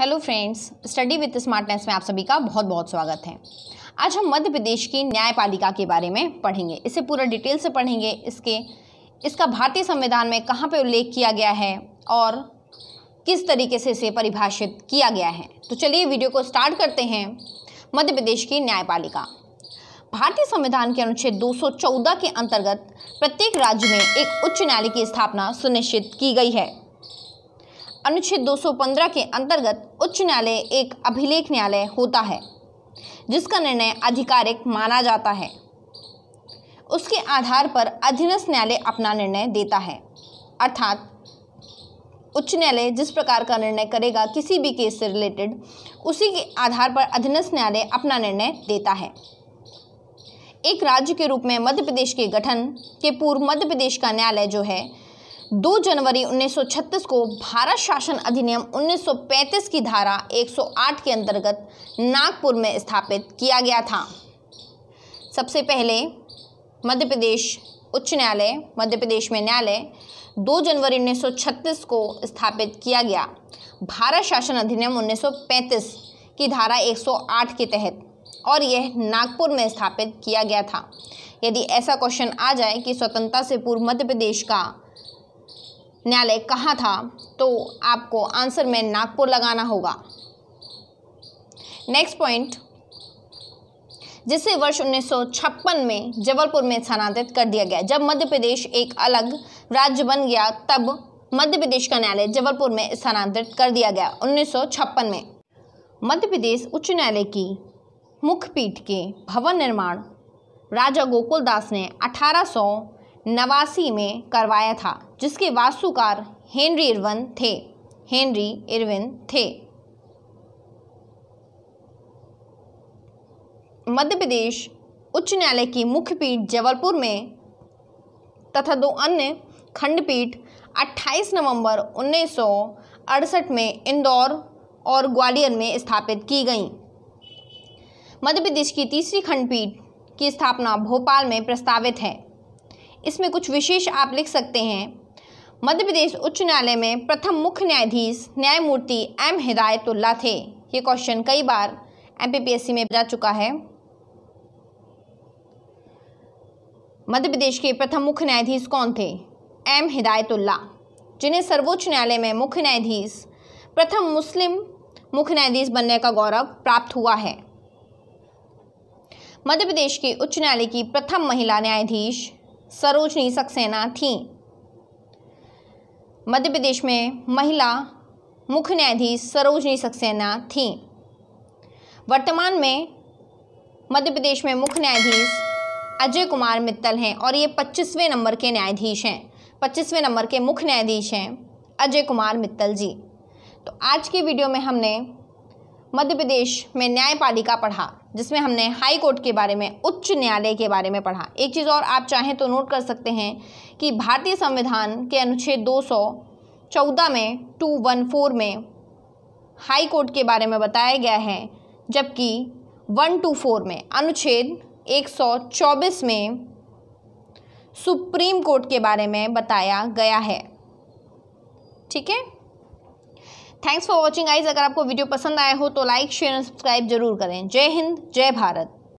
hello friends study with smartness में आप सभी का बहुत बहुत स्वागत है आज हम मध्य प्रदेश की न्यायपालिका के बारे में पढ़ेंगे इसे पूरा डिटेल से पढ़ेंगे इसके इसका भारतीय संविधान में कहाँ पे उल्लेख किया गया है और किस तरीके से इसे परिभाषित किया गया है तो चलिए वीडियो को स्टार्ट करते हैं मध्य प्रदेश की न्यायपालिका भारतीय संविधान के अनुच्छेद दो के अंतर्गत प्रत्येक राज्य में एक उच्च न्यायालय की स्थापना सुनिश्चित की गई है अनुच्छेद 215 के अंतर्गत उच्च न्यायालय एक अभिलेख न्यायालय होता है जिसका निर्णय आधिकारिक माना जाता है उसके आधार पर अधीनस्थ न्यायालय अपना निर्णय देता है अर्थात उच्च न्यायालय जिस प्रकार का निर्णय करेगा किसी भी केस से रिलेटेड उसी के आधार पर अधीनस्थ न्यायालय अपना निर्णय देता है एक राज्य के रूप में मध्य प्रदेश के गठन के पूर्व मध्य प्रदेश का न्यायालय जो है 2 जनवरी 1936 को भारत शासन अधिनियम 1935 की धारा 108 के अंतर्गत नागपुर में स्थापित किया गया था सबसे पहले मध्य प्रदेश उच्च न्यायालय मध्य प्रदेश में न्यायालय 2 जनवरी 1936 को स्थापित किया गया भारत शासन अधिनियम 1935 की धारा 108 के तहत और यह नागपुर में स्थापित किया गया था यदि ऐसा क्वेश्चन आ जाए कि स्वतंत्रता से पूर्व मध्य प्रदेश का न्यायालय कहाँ था तो आपको आंसर में नागपुर लगाना होगा नेक्स्ट पॉइंट जिसे वर्ष 1956 में जबलपुर में स्थानांतरित कर दिया गया जब मध्य प्रदेश एक अलग राज्य बन गया तब मध्य प्रदेश का न्यायालय जबलपुर में स्थानांतरित कर दिया गया 1956 में मध्य प्रदेश उच्च न्यायालय की मुख्यपीठ के भवन निर्माण राजा गोकुल दास ने अठारह नवासी में करवाया था जिसके वास्तुकार हेनरी इरवन थे हेनरी इरविन थे मध्य प्रदेश उच्च न्यायालय की मुख्य पीठ जबलपुर में तथा दो अन्य खंडपीठ 28 नवंबर उन्नीस में इंदौर और ग्वालियर में स्थापित की गई मध्य प्रदेश की तीसरी खंडपीठ की स्थापना भोपाल में प्रस्तावित है इसमें कुछ विशेष आप लिख सकते हैं मध्य प्रदेश उच्च न्यायालय में प्रथम मुख्य न्यायाधीश न्यायमूर्ति एम हिदायतुल्ला थे ये क्वेश्चन कई बार एमपीपीएससी में जा चुका है मध्य प्रदेश के प्रथम मुख्य न्यायाधीश कौन थे एम हिदायतुल्ला जिन्हें सर्वोच्च न्यायालय में मुख्य न्यायाधीश प्रथम मुस्लिम मुख्य न्यायाधीश बनने का गौरव प्राप्त हुआ है मध्य प्रदेश के उच्च न्यायालय की प्रथम महिला न्यायाधीश सरोजनी सक्सेना थी मध्य प्रदेश में महिला मुख्य न्यायाधीश सरोजनी सक्सेना थी वर्तमान में मध्य प्रदेश में मुख्य न्यायाधीश अजय कुमार मित्तल हैं और ये पच्चीसवें नंबर के न्यायाधीश हैं पच्चीसवें नंबर के मुख्य न्यायाधीश हैं अजय कुमार मित्तल जी तो आज की वीडियो में हमने मध्य प्रदेश में न्यायपालिका पढ़ा जिसमें हमने हाई कोर्ट के बारे में उच्च न्यायालय के बारे में पढ़ा एक चीज़ और आप चाहें तो नोट कर सकते हैं कि भारतीय संविधान के अनुच्छेद 214 में 214 में हाई कोर्ट के बारे में बताया गया है जबकि 124 में अनुच्छेद 124 में सुप्रीम कोर्ट के बारे में बताया गया है ठीक है थैंक्स फॉर वॉचिंग आइज अगर आपको वीडियो पसंद आया हो तो लाइक शेयर एंड सब्सक्राइब जरूर करें जय हिंद जय भारत